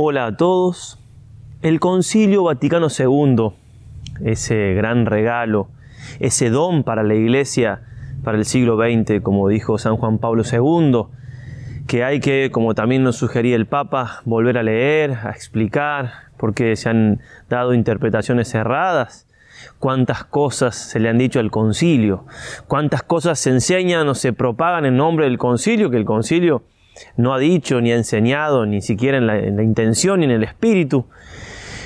Hola a todos. El Concilio Vaticano II, ese gran regalo, ese don para la Iglesia para el siglo XX, como dijo San Juan Pablo II, que hay que, como también nos sugería el Papa, volver a leer, a explicar, porque se han dado interpretaciones erradas cuántas cosas se le han dicho al concilio, cuántas cosas se enseñan o se propagan en nombre del concilio, que el concilio no ha dicho ni ha enseñado, ni siquiera en la, intención ni en el espíritu.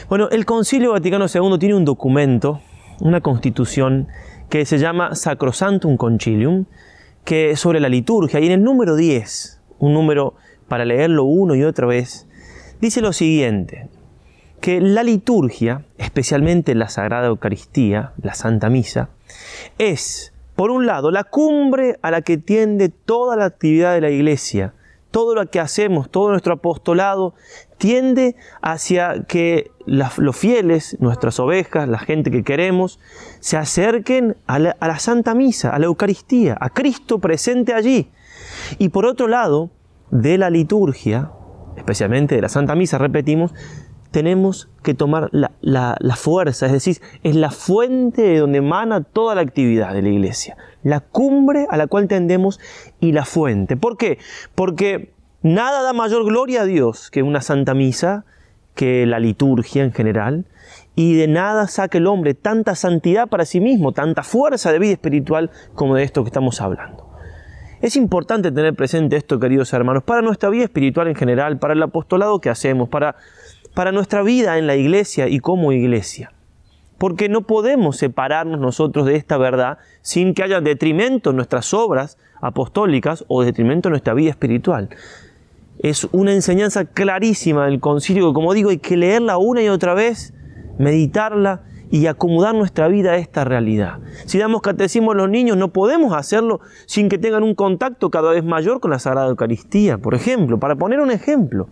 Bueno, el Concilio Vaticano II tiene un documento, una constitución que se llama Sacrosantum Concilium, que es sobre la liturgia, y en el número 10, un número para leerlo uno y otra vez, dice lo siguiente, que la liturgia, especialmente la Sagrada Eucaristía, la Santa Misa, es, por un lado, la cumbre a la que tiende toda la actividad de la Iglesia, todo lo que hacemos, todo nuestro apostolado, tiende hacia que los fieles, nuestras ovejas, la gente que queremos, se acerquen a la Santa Misa, a la Eucaristía, a Cristo presente allí. Y por otro lado, de la liturgia, especialmente de la Santa Misa, repetimos, tenemos que tomar la, fuerza, es decir, es la fuente de donde emana toda la actividad de la iglesia, la cumbre a la cual tendemos y la fuente. ¿Por qué? Porque nada da mayor gloria a Dios que una santa misa, que la liturgia en general, y de nada saca el hombre tanta santidad para sí mismo, tanta fuerza de vida espiritual como de esto que estamos hablando. Es importante tener presente esto, queridos hermanos, para nuestra vida espiritual en general, para el apostolado que hacemos, para para nuestra vida en la iglesia y como iglesia. Porque no podemos separarnos nosotros de esta verdad sin que haya detrimento en nuestras obras apostólicas o detrimento en nuestra vida espiritual. Es una enseñanza clarísima del concilio, como digo, hay que leerla una y otra vez, meditarla y acomodar nuestra vida a esta realidad. Si damos catecismo a los niños, no podemos hacerlo sin que tengan un contacto cada vez mayor con la Sagrada Eucaristía, por ejemplo, para poner un ejemplo.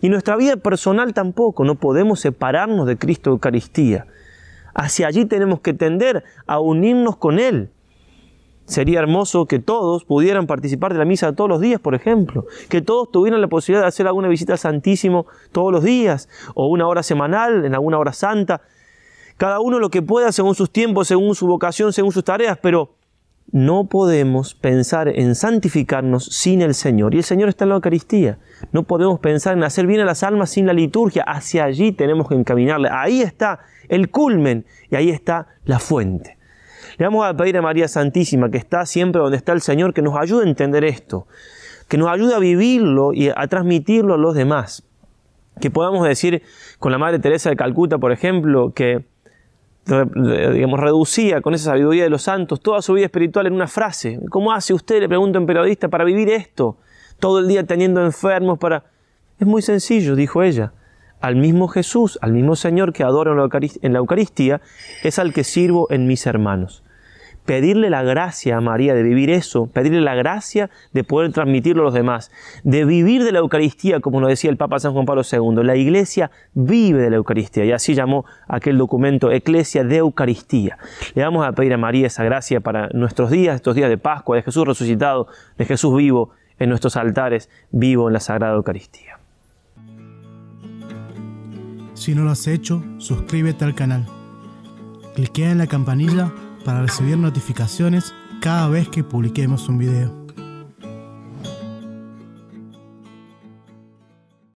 Y nuestra vida personal tampoco, no podemos separarnos de Cristo Eucaristía. Hacia allí tenemos que tender a unirnos con Él. Sería hermoso que todos pudieran participar de la misa todos los días, por ejemplo, que todos tuvieran la posibilidad de hacer alguna visita al Santísimo todos los días, o una hora semanal, en alguna hora santa, cada uno lo que pueda según sus tiempos, según su vocación, según sus tareas, pero no podemos pensar en santificarnos sin el Señor. Y el Señor está en la Eucaristía. No podemos pensar en hacer bien a las almas sin la liturgia. Hacia allí tenemos que encaminarle. Ahí está el culmen y ahí está la fuente. Le vamos a pedir a María Santísima, que está siempre donde está el Señor, que nos ayude a entender esto, que nos ayude a vivirlo y a transmitirlo a los demás. Que podamos decir con la Madre Teresa de Calcuta, por ejemplo, que digamos, reducía con esa sabiduría de los santos toda su vida espiritual en una frase. ¿Cómo hace usted, le pregunto a periodista, para vivir esto? Todo el día teniendo enfermos para... Es muy sencillo, dijo ella. Al mismo Jesús, al mismo Señor que adoro en la Eucaristía, es al que sirvo en mis hermanos pedirle la gracia a María de vivir eso, pedirle la gracia de poder transmitirlo a los demás, de vivir de la Eucaristía, como lo decía el Papa San Juan Pablo II. La Iglesia vive de la Eucaristía y así llamó aquel documento Eclesia de Eucaristía. Le vamos a pedir a María esa gracia para nuestros días, estos días de Pascua, de Jesús resucitado, de Jesús vivo en nuestros altares, vivo en la Sagrada Eucaristía. Si no lo has hecho, suscríbete al canal. Cliquea en la campanilla para recibir notificaciones cada vez que publiquemos un video.